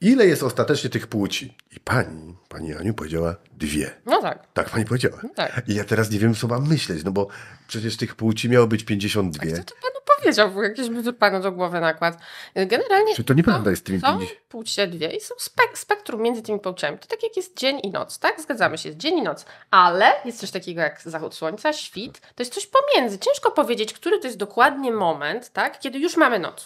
Ile jest ostatecznie tych płci? I pani, pani Aniu powiedziała dwie. No tak. Tak pani powiedziała. No tak. I ja teraz nie wiem, co mam myśleć, no bo przecież tych płci miało być 52. A kto to panu powiedział? Bo jakiś by panu do głowy nakład. Generalnie Czy to nieprawda jest tymi są płcie dwie i są spek spektrum między tymi płciami. To tak jak jest dzień i noc, tak? Zgadzamy się, jest dzień i noc. Ale jest coś takiego jak zachód słońca, świt. To jest coś pomiędzy. Ciężko powiedzieć, który to jest dokładnie moment, tak? Kiedy już mamy noc.